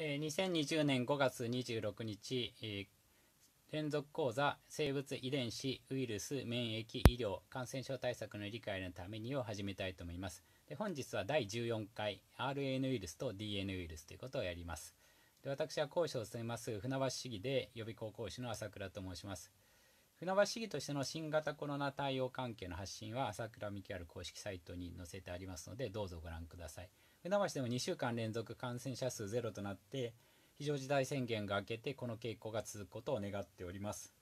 えー、2020年5月26日、えー、連続講座生物遺伝子ウイルス免疫医療感染症対策の理解のためにを始めたいと思いますで本日は第14回 RN ウイルスと DNA ウイルスということをやりますで私は講師を務めます船橋市議で予備校講師の朝倉と申します船橋市議としての新型コロナ対応関係の発信は朝倉美希ある公式サイトに載せてありますのでどうぞご覧ください船橋でも2週間連続感染者数ゼロとなって非常事態宣言が明けてこの傾向が続くことを願っております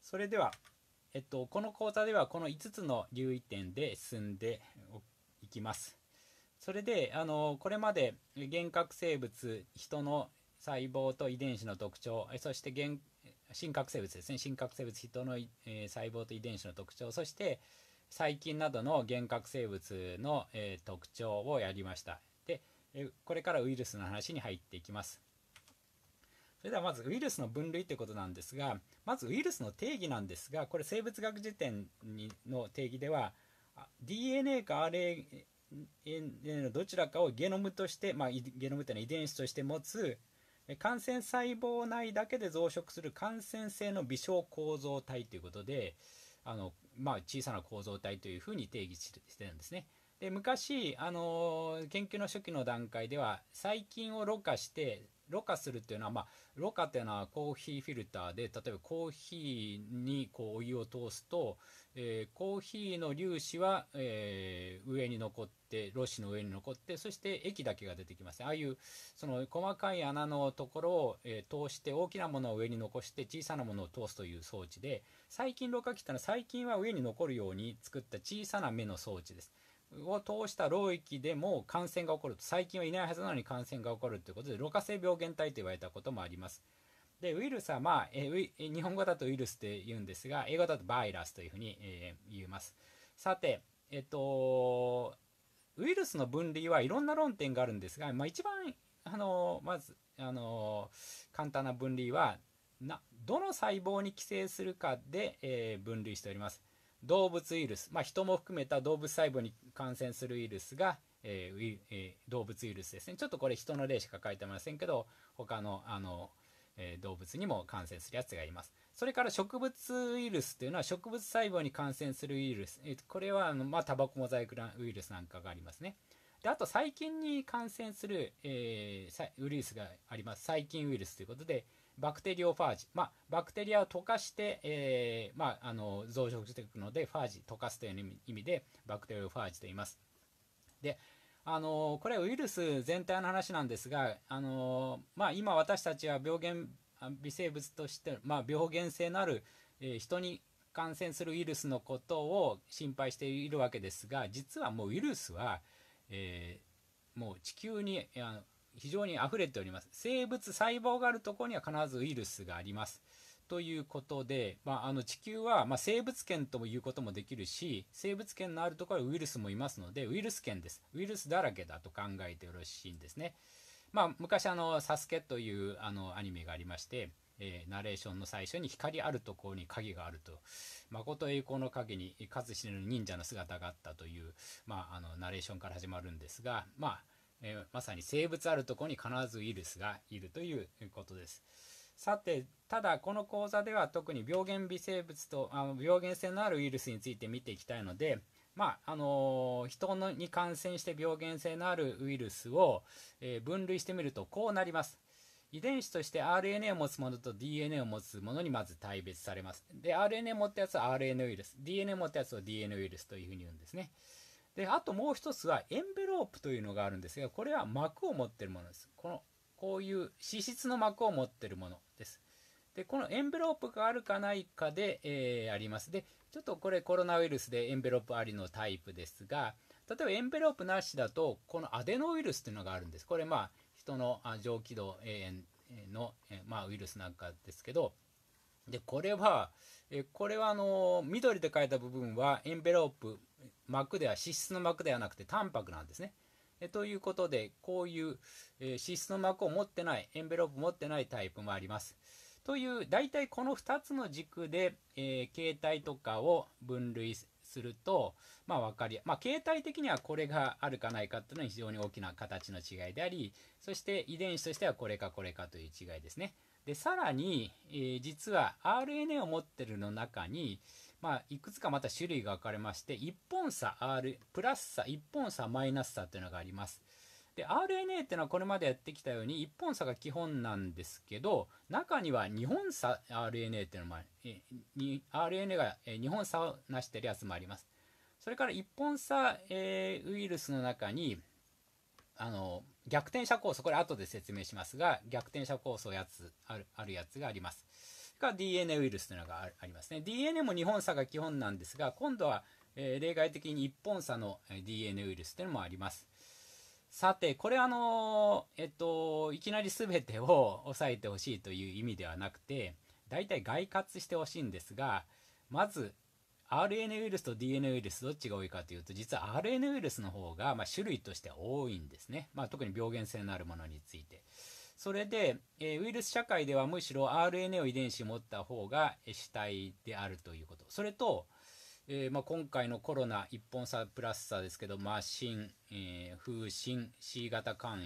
それでは、えっと、この講座ではこの5つの留意点で進んでいきますそれであのこれまで原核生物人の細胞と遺伝子の特徴そして原真核生物ですね真核生物人の、えー、細胞と遺伝子の特徴そして、細菌などの原核生物の、えー、特徴をやりましたで、えこれからウイルスの話に入っていきますそれではまずウイルスの分類ということなんですがまずウイルスの定義なんですがこれ生物学辞典にの定義では DNA か RNA のどちらかをゲノムとして、まあ、ゲノムというのは遺伝子として持つ感染細胞内だけで増殖する感染性の微小構造体ということであのまあ、小さな構造体というふうに定義してるんですね。で昔、あの研究の初期の段階では細菌をろ過してろ過するというのは、まあ、ろ過というのはコーヒーフィルターで例えばコーヒーにこうお湯を通すと、えー、コーヒーの粒子は、えー、上に残ってろ紙の上に残ってそして液だけが出てきますああいうその細かい穴のところを、えー、通して大きなものを上に残して小さなものを通すという装置で最近ろ過器ってのは細菌は上に残るように作った小さな目の装置です。を通した漏液でも感染が起こると細菌はいないはずなのに感染が起こるということでろ過性病原体と言われたこともあります。でウイルスは、まあえ日本語だとウイルスって言うんですが英語だとバイラスというふうに、えー、言います。さて、えっと、ウイルスの分類はいろんな論点があるんですが、まあ、一番あのまずあの簡単な分類はなどの細胞に寄生するかで、えー、分類しております動物ウイルス、まあ、人も含めた動物細胞に感染するウイルスが、えーえー、動物ウイルスですねちょっとこれ人の例しか書いてませんけど他のあの、えー、動物にも感染するやつがいますそれから植物ウイルスというのは植物細胞に感染するウイルス、えー、これはあの、まあ、タバコモザイクウイルスなんかがありますねであと細菌に感染する、えー、ウイルスがあります細菌ウイルスということでバクテリオファージ、まあ、バクテリアを溶かして、えー、まあ、あの増殖していくのでファージ溶かすという意味でバクテリオファージと言いますであのこれウイルス全体の話なんですがあの、まあ、今私たちは病原微生物として、まあ、病原性のある、えー、人に感染するウイルスのことを心配しているわけですが実はもうウイルスは、えー、もう地球にあの非常に溢れております生物細胞があるところには必ずウイルスがありますということで、まあ、あの地球は、まあ、生物圏ともいうこともできるし生物圏のあるところはウイルスもいますのでウイルス圏ですウイルスだらけだと考えてよろしいんですね、まあ、昔あの「サスケというあのアニメがありましてえー、ナレーションの最初に光あるところに影があると誠栄光の影に数つれぬ忍者の姿があったという、まあ、あのナレーションから始まるんですが、まあ、えー、まさに生物あるとこに必ずウイルスがいるということです。さてただこの講座では特に病原微生物とあの病原性のあるウイルスについて見ていきたいので、まああのー、人のに感染して病原性のあるウイルスを、えー、分類してみるとこうなります。遺伝子として RNA を持つものと DNA を持つものにまず大別されます。で、RNA 持ったやつは RNA ウイルス、DNA 持ったやつは DNA ウイルスというふうに言うんですね。であともう一つはエンベロープというのがあるんですがこれは膜を持ってるものですこのこういう脂質の膜を持ってるものですでこのエンベロープがあるかないかで、えー、ありますでちょっとこれコロナウイルスでエンベロープありのタイプですが例えばエンベロープなしだとこのアデノウイルスというのがあるんですこれまあ人の上気道遠の、まあ、ウイルスなんかですけどでこれはこれはあの緑で書いた部分はエンベロープ膜では脂質の膜ではなくてタンパクなんですね。えということでこういう、え脂質の膜を持ってないエンベロープ持ってないタイプもあります。という大体この2つの軸で、えー、携帯とかを分類するとまあ分かりまあ携帯的にはこれがあるかないかっていうのは非常に大きな形の違いでありそして遺伝子としてはこれかこれかという違いですね。でさらに、えー、実は RNA を持ってるの中に、まあ、いくつかまた種類が分かれまして、1本差 R、プラス差、1本差マイナス差というのがあります。で、RNA っていうのはこれまでやってきたように、1本差が基本なんですけど、中には2本差 RNA っていうのもあり、RNA が2本差を成してるやつもあります。それから1本差、えー、ウイルスの中に、あの、逆転射酵素、これ後で説明しますが、逆転射酵素やつ、ある、あるやつがあります。が DNA ウイルスというのがありますね。DNA も2本差が基本なんですが、今度は、例外的に1本差の DNA ウイルスというのもあります。さて、これあのえっと、いきなり全てを抑えてほしいという意味ではなくて、大体概括してほしいんですが、まず、RNA ウイルスと DNA ウイルスどっちが多いかというと実は RNA ウイルスの方が、まあ、種類として多いんですね、まあ、特に病原性のあるものについてそれで、えー、ウイルス社会ではむしろ RNA を遺伝子持った方が主体であるということそれと、えー、まあ、今回のコロナ一本差プラス差ですけど麻疹、えー、風疹 C 型肝炎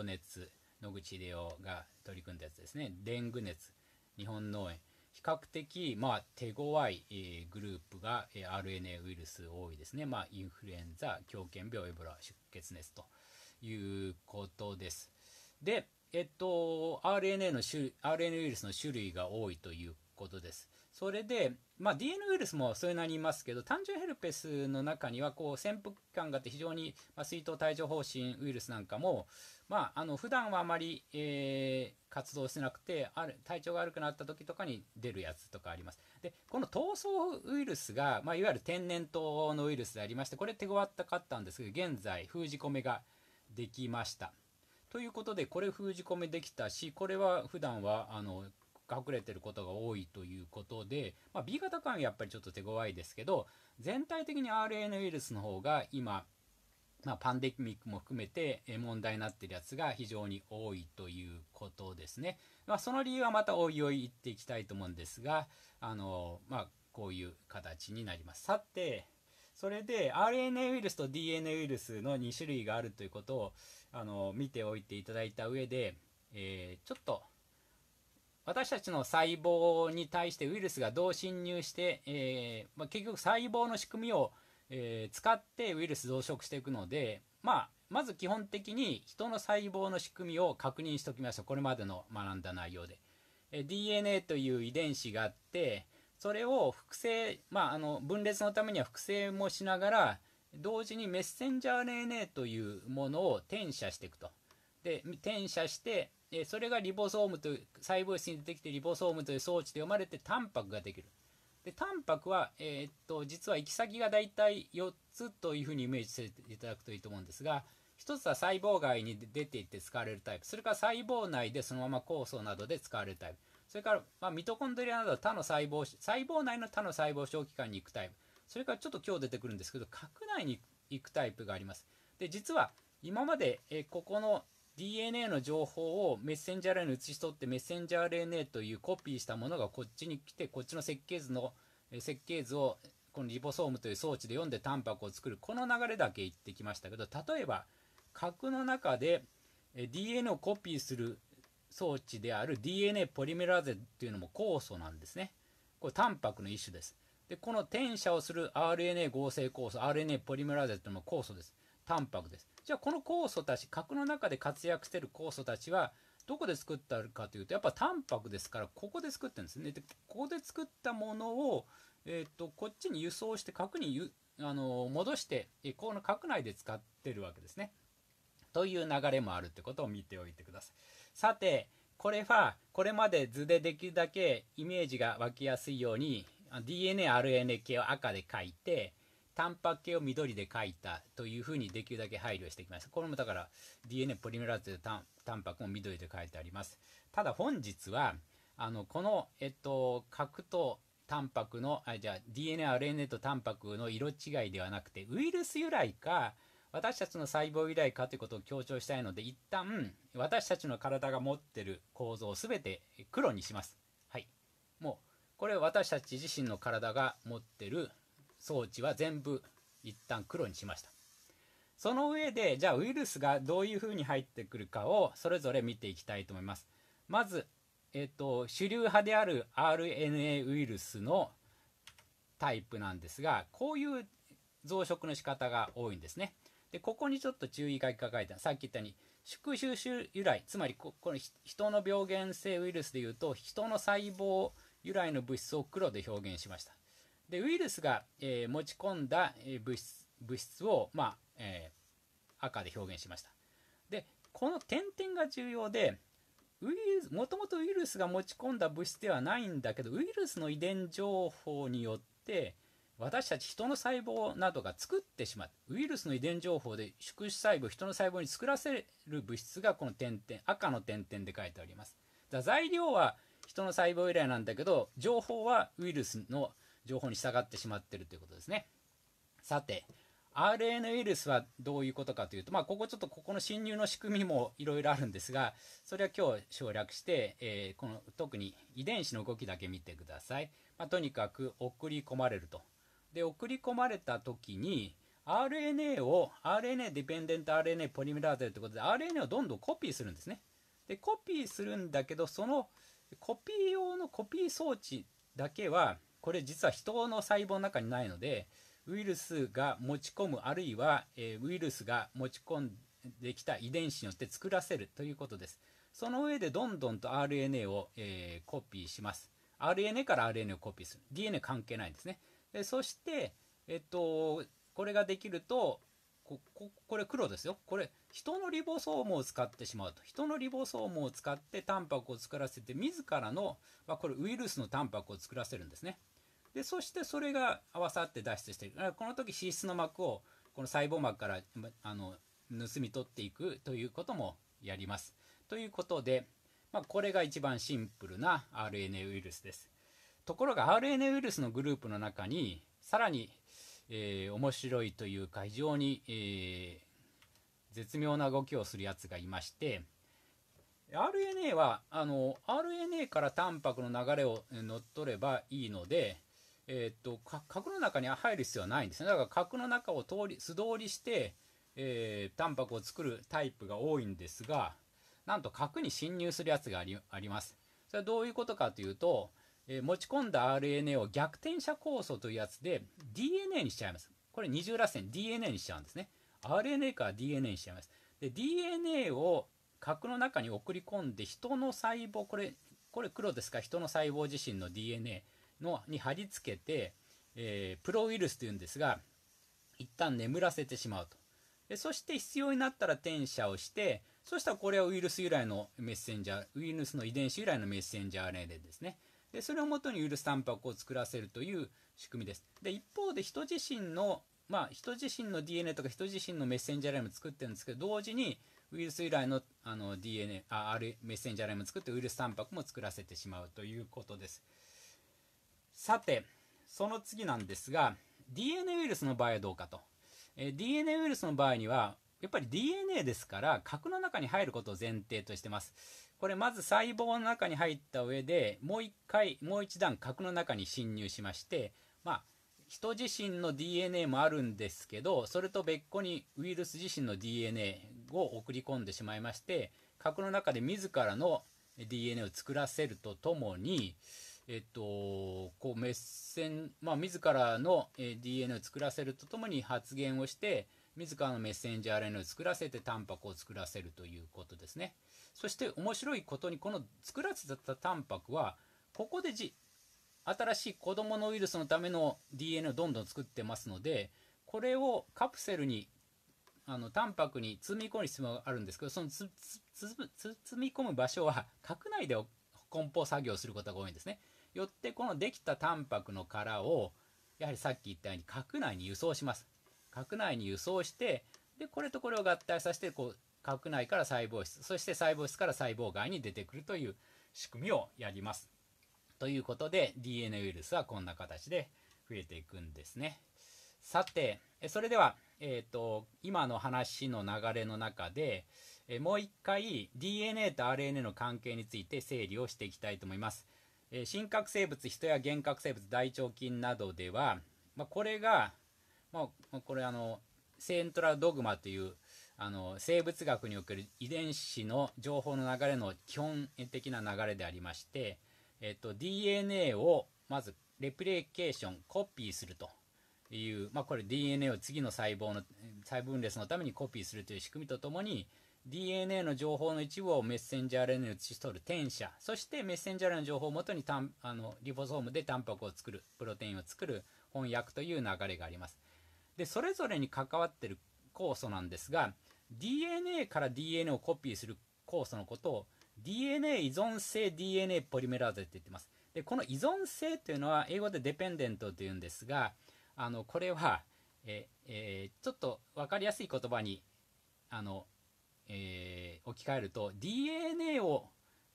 黄熱野口出夫が取り組んだやつですねデング熱日本脳炎比較的、まあ、手強い、えー、グループが、えー、RNA ウイルス多いですね、まあ、インフルエンザ狂犬病エボラ出血熱ということですでえっと、RNA, の種 RNA ウイルスの種類が多いということです。それで、まあ、DNA ウイルスもそれなりますけど、単純ヘルペスの中にはこう潜伏期間があって非常に、まあ、水筒帯状疱疹ウイルスなんかも、まあ、あの普段はあまり、えー、活動してなくてある体調が悪くなった時とかに出るやつとかあります。でこの闘争ウイルスが、まあ、いわゆる天然痘のウイルスでありましてこれ手ごわったかったんですけど現在封じ込めができました。ということでこれ封じ込めできたしこれは普段はあの隠れてることが多いということで、まあ、B 型肝炎やっぱりちょっと手強いですけど全体的に RNA ウイルスの方が今、まあ、パンデミックも含めて問題になってるやつが非常に多いということですね、まあ、その理由はまたおいおい言っていきたいと思うんですがあの、まこういう形になりますさてそれで RNA ウイルスと DNA ウイルスの2種類があるということをあの見ておいていただいた上で、えー、ちょっと私たちの細胞に対してウイルスがどう侵入して、えー、まあ、結局細胞の仕組みを、えー、使ってウイルス増殖していくので、まあ、まず基本的に人の細胞の仕組みを確認しておきましょうこれまでの学んだ内容で。え DNA という遺伝子があって、それを複製、まあ、あの分裂のためには複製もしながら同時にメッセンジャー RNA というものを転写していくと。で転写してそれがリボソームという細胞質に出てきてリボソームという装置で読まれてタンパクができる。でタンパクは、えー、っと実は行き先がだいたい4つというふうにイメージしていただくといいと思うんですが1つは細胞外に出ていって使われるタイプそれから細胞内でそのまま酵素などで使われるタイプそれから、まあ、ミトコンドリアなど他の細胞細胞内の他の細胞小器官に行くタイプそれからちょっと今日出てくるんですけど核内に行くタイプがありますで実は今まで、えここの DNA の情報をメッセンジャー RNA に移し取ってメッセンジャー RNA というコピーしたものがこっちに来てこっちの設計図の設計図をこのリボソームという装置で読んでタンパクを作るこの流れだけ言ってきましたけど例えば核の中で DNA をコピーする装置である DNA ポリメラーゼっていうのも酵素なんですね。これタンパクの一種です。で、この転写をする RNA 合成酵素、RNA ポリメラーゼというのも酵素です。タンパクです。じゃあこの酵素たち、核の中で活躍してる酵素たちは、どこで作ったかというと、やっぱタンパクですから、ここで作ってるんですね。で、ここで作ったものを、えっ、ー、と、こっちに輸送して、核にゆあの戻して、この核内で使ってるわけですね。という流れもあるってことを見ておいてください。さてこれはこれまで図でできるだけイメージが湧きやすいように DNARNA 系を赤で書いてタンパク系を緑で書いたというふうにできるだけ配慮してきましたこれもだから DNA ポリメラーゼタンタンパクも緑で書いてありますただ本日はあのこの、えっと、核とタンパクのあじゃあ DNARNA とタンパクの色違いではなくてウイルス由来か私たちの細胞由来かということを強調したいので一旦私たちの体が持ってる構造を全て黒にします。はい、もうこれ私たち自身の体が持ってる装置は全部一旦黒にしました。その上でじゃあウイルスがどういうふうに入ってくるかをそれぞれ見ていきたいと思います。まず、えーと、と主流派である RNA ウイルスのタイプなんですがこういう増殖の仕方が多いんですね。でここにちょっと注意書きが書いてあるさっき言ったように宿主種由来つまりここの人の病原性ウイルスでいうと人の細胞由来の物質を黒で表現しましたでウイルスが、えー、持ち込んだ、え物質物質を、まあえー、赤で表現しましたでこの点々が重要でウイルスもともとウイルスが持ち込んだ物質ではないんだけどウイルスの遺伝情報によって私たち人の細胞などが作ってしまうウイルスの遺伝情報で宿主細胞人の細胞に作らせる物質がこの点々赤の点々で書いてありますだ材料は人の細胞由来なんだけど情報はウイルスの情報に従ってしまってるということですねさて RN ウイルスはどういうことかというと、まあ、ここちょっとここの侵入の仕組みもいろいろあるんですがそれは今日省略して、えー、この特に遺伝子の動きだけ見てください、まあ、とにかく送り込まれるとで送り込まれた時に RNA を RNA ディペンデント RNA ポリメラーゼということで RNA をどんどんコピーするんですねでコピーするんだけどそのコピー用のコピー装置だけはこれ実は人の細胞の中にないのでウイルスが持ち込むあるいは、えウイルスが持ち込んできた遺伝子によって作らせるということですその上でどんどんと RNA を、えー、コピーします RNA から RNA をコピーする DNA 関係ないんですねえそして、えっと、これができるとこここれ黒ですよこれ人のリボソームを使ってしまうと人のリボソームを使ってタンパクを作らせて自らの、まあ、これウイルスのタンパクを作らせるんですねでそしてそれが合わさって脱出していくこの時脂質の膜をこの細胞膜からあの盗み取っていくということもやりますということで、まあ、これが一番シンプルな RNA ウイルスですところが RNA ウイルスのグループの中にさらに、えー、面白いというか非常に、えー、絶妙な動きをするやつがいまして RNA はあの RNA からタンパクの流れを乗っ取ればいいので、えー、っと核の中に入る必要はないんですねだから核の中を通り素通りして、えー、タンパクを作るタイプが多いんですがなんと核に侵入するやつがありますそれはどういうことかというとえー、持ち込んだ RNA を逆転写酵素というやつで DNA にしちゃいます。これ二重らせん DNA にしちゃうんですね。RNA から DNA にしちゃいます。で DNA を核の中に送り込んで人の細胞これこれ黒ですか人の細胞自身の DNA のに貼り付けて、えー、プロウイルスというんですが一旦眠らせてしまうとでそして必要になったら転写をしてそしたらこれはウイルス由来のメッセンジャーウイルスの遺伝子由来のメッセンジャー RNA でですねでそれをもとにイルスタンクを作らせるという仕組みです。で一方で人自身のまあ、人自身の DNA とか人自身のメッセンジャーラインも作ってるんですけど同時にウイルス由来のあの DNA あるメッセンジャーライムも作ってウイルスタンパクも作らせてしまうということですさてその次なんですが DNA ウイルスの場合はどうかと、えー、DNA ウイルスの場合にはやっぱり DNA ですから核の中に入ることを前提としてますこれまず細胞の中に入った上でもう一回もう一段核の中に侵入しましてまあ人自身の DNA もあるんですけどそれと別個にウイルス自身の DNA を送り込んでしまいまして核の中で自らの DNA を作らせるとともに、えっと、こうメッセン、まあ、自らの DNA を作らせるとともに発言をして、自らのメッセンジャー RNA を作らせてタンパクを作らせるということですねそして面白いことにこの作らせたタンパクはここでじ新しい子どものウイルスのための DNA をどんどん作ってますのでこれをカプセルにあのタンパクに積み込む必要があるんですけどその積み込む場所は核内で梱包作業することが多いんですねよってこのできたタンパクの殻をやはりさっき言ったように核内に輸送します核内に輸送してでこれとこれを合体させてこう核内から細胞質そして細胞質から細胞外に出てくるという仕組みをやります。ということで DNA ウイルスはこんな形で増えていくんですね。さてそれでは、えーと、今の話の流れの中でもう一回 DNA と RNA の関係について整理をしていきたいと思います。えー、核生物人や原核生物大腸菌などでは、まあ、これがまあ、これあのセントラルドグマというあの生物学における遺伝子の情報の流れの基本的な流れでありまして、えっと、DNA をまずレプリケーションコピーするという、まあ、これ DNA を次の細胞の細分裂のためにコピーするという仕組みとともに DNA の情報の一部をメッセンジャー RNA に移し取る転写そしてメッセンジャー RNA の情報をもとにたんあのリボソームでタンパクを作るプロテインを作る翻訳という流れがあります。でそれぞれに関わってる酵素なんですが DNA から DNA をコピーする酵素のことを DNA 依存性 DNA ポリメラーゼって言ってますでこの依存性というのは英語でデペンデントというんですがあのこれはえ、えちょっと分かりやすい言葉にあの、えー、置き換えると DNA を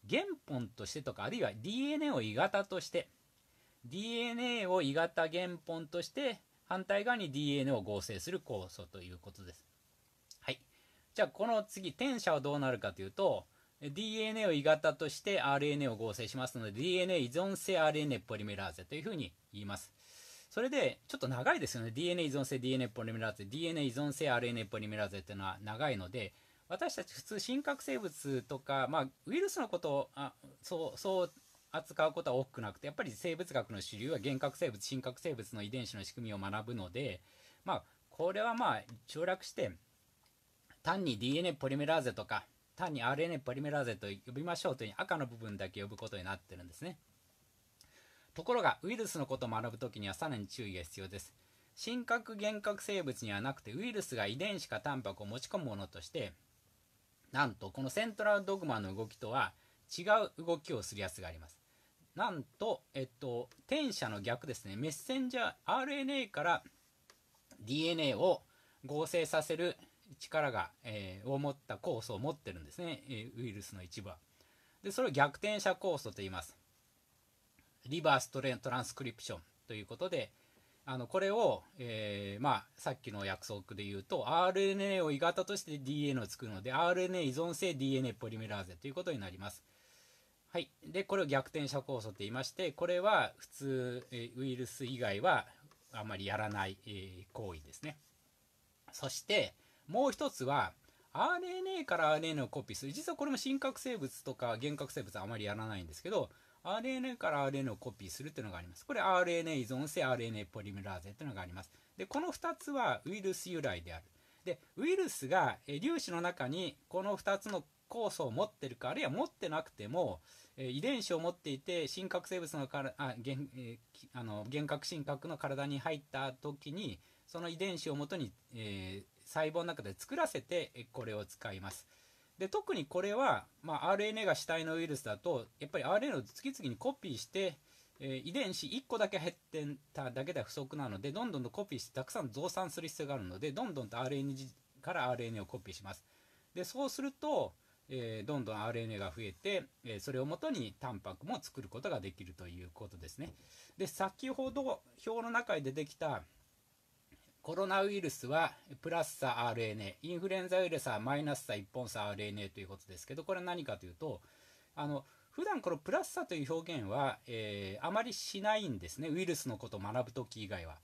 原本としてとかあるいは DNA を鋳型として DNA を鋳型原本として反対側に DNA を合成する酵素ということです。はい。じゃあこの次、転写はどうなるかというと、DNA を鋳型として RNA を合成しますので、DNA 依存性 RNA ポリメラーゼというふうに言います。それで、ちょっと長いですよね。DNA 依存性 DNA ポリメラーゼ、DNA 依存性 RNA ポリメラーゼっていうのは長いので、私たち普通、真核生物とか、まあ、ウイルスのことを、あそう、そう扱うことは多くなくてやっぱり生物学の主流は原核生物真核生物の遺伝子の仕組みを学ぶのでまあこれはまあ省略して単に DNA ポリメラーゼとか単に RNA ポリメラーゼと呼びましょうという赤の部分だけ呼ぶことになってるんですねところがウイルスのことを学ぶ時にはさらに注意が必要です真核原核生物にはなくてウイルスが遺伝子かタンパクを持ち込むものとしてなんとこのセントラルドグマの動きとは違う動きをするやつがありますなんと、えっと、転写の逆ですね、メッセンジャー RNA から DNA を合成させる力が、えー、を持った酵素を持ってるんですね、えウイルスの一部は。で、それを逆転写酵素と言います。リバーストレントランスクリプションということで、あのこれを、えー、まあ、さっきの約束で言うと RNA を鋳型として DNA を作るので RNA 依存性 DNA ポリメラーゼということになりますはい、でこれを逆転射酵素って言いましてこれは普通、えウイルス以外はあまりやらない、え行為ですねそしてもう一つは RNA から RNA をコピーする実はこれも真核生物とか原核生物はあまりやらないんですけど RNA から RNA をコピーするっていうのがありますこれ RNA 依存性 RNA ポリメラーゼっていうのがありますでこの2つはウイルス由来であるでウイルスが粒子の中にこの2つの酵素を持ってるかあるいは持ってなくても、えー、遺伝子を持っていて真核生物のからあ原,、えー、あの原核真核の体に入った時にその遺伝子をもとに、えー、細胞の中で作らせてこれを使います。で特にこれは、まあ、RNA が主体のウイルスだとやっぱり RNA を次々にコピーして、え遺伝子1個だけ減ってただけでは不足なのでどんどんとコピーしてたくさん増産する必要があるのでどんどんと RNA から RNA をコピーします。でそうすると、えー、どんどん RNA が増えて、えー、それをもとにタンパクも作ることができるということですね。で、先ほど表の中に出てきたコロナウイルスはプラスさ RNA、インフルエンザウイルスはマイナスさ1本差 RNA ということですけど、これは何かというと、あの、普段このプラスさという表現は、えー、あまりしないんですね。ウイルスのことを学ぶ時以外は。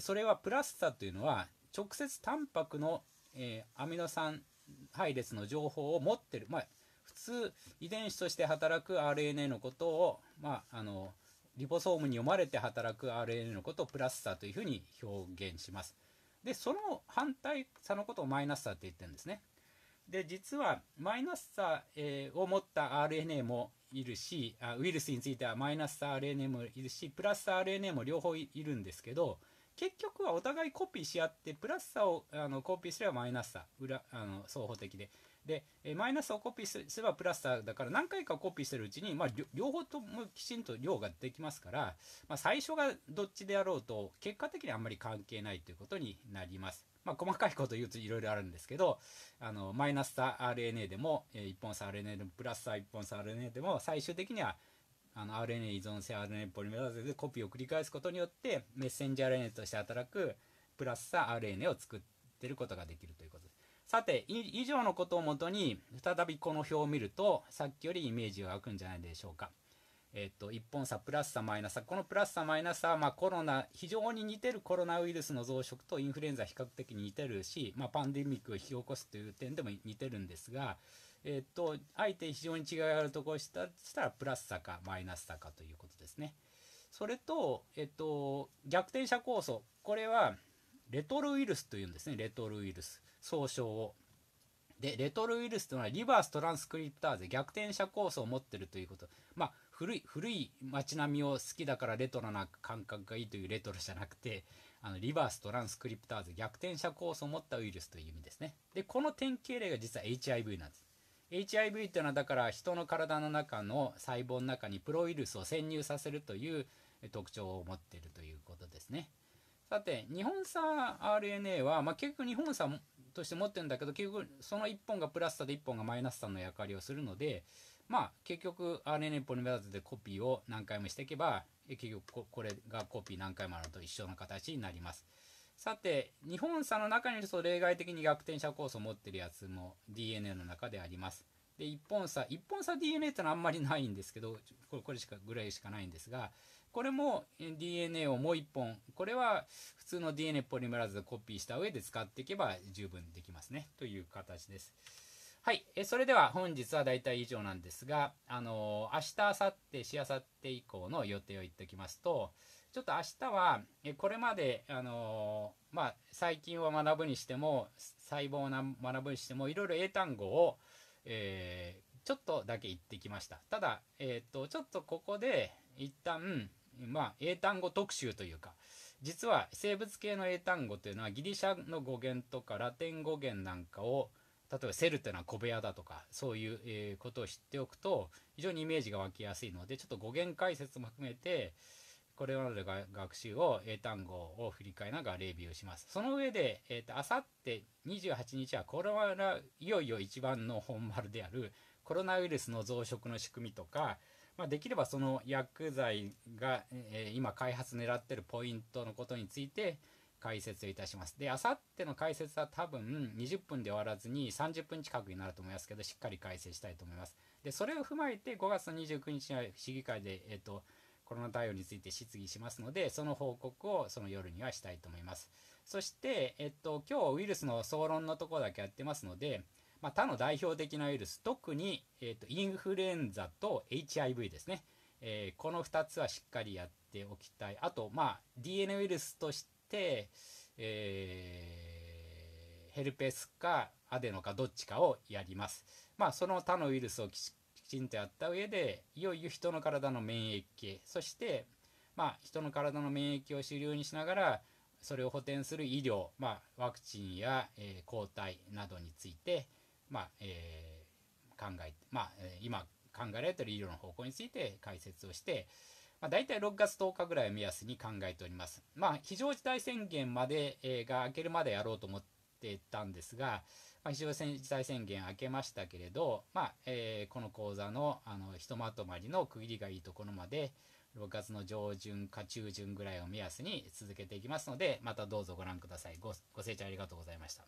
それはプラスさというのは直接タンパクの、えー、アミノ酸配列の情報を持ってる、まあ、普通遺伝子として働く RNA のことを、まあ、あのリポソームに読まれて働く RNA のことをプラスさというふうに表現します。でその反対差のことをマイナスさって言ってるんですね。で実はマイナスさ、えを持った RNA もいるしあウイルスについてはマイナスさ RNA もいるしプラス RNA も両方いるんですけど結局はお互いコピーし合ってプラスさをあのコピーすればマイナスさ裏あの双方的ででマイナスをコピーすればプラスだから何回かコピーしてるうちに、まあ、両方ともきちんと量ができますから、まあ、最初がどっちであろうと結果的にあんまり関係ないということになります。まあ、細かいこと言うといろいろあるんですけどあのマイナスさ RNA でも、えー、1本差 RNA でもプラスさ1本差 RNA でも最終的にはあの RNA 依存性 RNA ポリメラーゼでコピーを繰り返すことによってメッセンジャー RNA として働くプラスさ RNA を作ってることができるということですさて以上のことをもとに再びこの表を見るとさっきよりイメージが湧くんじゃないでしょうかえっと、1本差プラス差マイナス差このプラス差マイナス差は、まあ、コロナ非常に似てるコロナウイルスの増殖とインフルエンザ比較的似てるし、まあ、パンデミックを引き起こすという点でも似てるんですがえっ、と、あえて非常に違いがあるところしたしたら、プラスかマイナスかということですね。それと、えっ、と、逆転車酵素。これは、レトルウイルスというんですね。レトルウイルス。総称を。で、レトルウイルスというのは、リバーストランスクリプターゼ、逆転車酵素を持っているということ。まあ、古い、古い街並みを好きだからレトロな感覚がいいというレトロじゃなくて、あのリバーストランスクリプターズ逆転者酵素を持ったウイルスという意味ですね。で、この典型例が実は HIV なんです。HIV っていうのはだから人の体の中の細胞の中にプロウイルスを潜入させるという特徴を持っているということですね。さて日本産 RNA は、まあ、結局日本産として持ってるんだけど結局その1本がプラスさで1本がマイナスさの役割をするのでまあ結局 RNA ポリメラーゼでコピーを何回もしていけば結局これがコピー何回もあると一緒の形になります。さて、日本差の中にいると例外的に逆転者酵素を持ってるやつも DNA の中であります。で、一本差、一本差 DNA ってのはあんまりないんですけど、これこれしかぐらいしかないんですが、これも DNA をもう一本、これは普通の DNA ポリメラーズでコピーした上で使っていけば十分できますね、という形です。はい、えそれでは本日は大体以上なんですが、あのー、明日、明後日、しあさって以降の予定を言っておきますと、ちょっと明日はこれまで、あのー、まあ、最近は学ぶにしても細胞を学ぶにしてもいろいろ英単語を、えー、ちょっとだけ言ってきましたただ、えー、っとちょっとここで一旦、まあ、英単語特集というか実は生物系の英単語というのはギリシャの語源とかラテン語源なんかを例えばセルというのは小部屋だとかそういう、えことを知っておくと非常にイメージが湧きやすいのでちょっと語源解説も含めて、これまでの学習を英単語を振り返りながらレビューします。その上で、えーと、あさって28日はコロナいよいよ一番の本丸であるコロナウイルスの増殖の仕組みとか、まあ、できればその薬剤が、えー、今開発狙ってるポイントのことについて解説いたします。で、あさっての解説は多分20分で終わらずに30分近くになると思いますけど、しっかり解説したいと思います。で、それを踏まえて5月29日には市議会で、えっ、ー、と、コロナ対応について質疑しますので、その報告をその夜にはしたいと思います。そして、えっと、今日ウイルスの総論のところだけやってますので、まあ、他の代表的なウイルス、特に、えっと、インフルエンザと HIV ですね。えー、この2つはしっかりやっておきたい。あと、まあ、DNA ウイルスとして、えー、ヘルペスかアデノかどっちかをやります。まあ、その他のウイルスをしきちんとやった上でいよいよ人の体の免疫系そしてまあ人の体の免疫を主流にしながらそれを補填する医療、まあ、ワクチンや、えー、抗体などについて、まあえー、考えまあ、今考えられている医療の方向について解説をして、まあ、大体6月10日ぐらいを目安に考えております。まあ、非常事態宣言まで、えー、が明けるまでやろうと思ってたんですが、まあ、非常事態宣言明けましたけれど、まあえー、この講座のあのひとまとまりの区切りがいいところまで6月の上旬か中旬ぐらいを目安に続けていきますのでまたどうぞご覧くださいごご清聴ありがとうございました。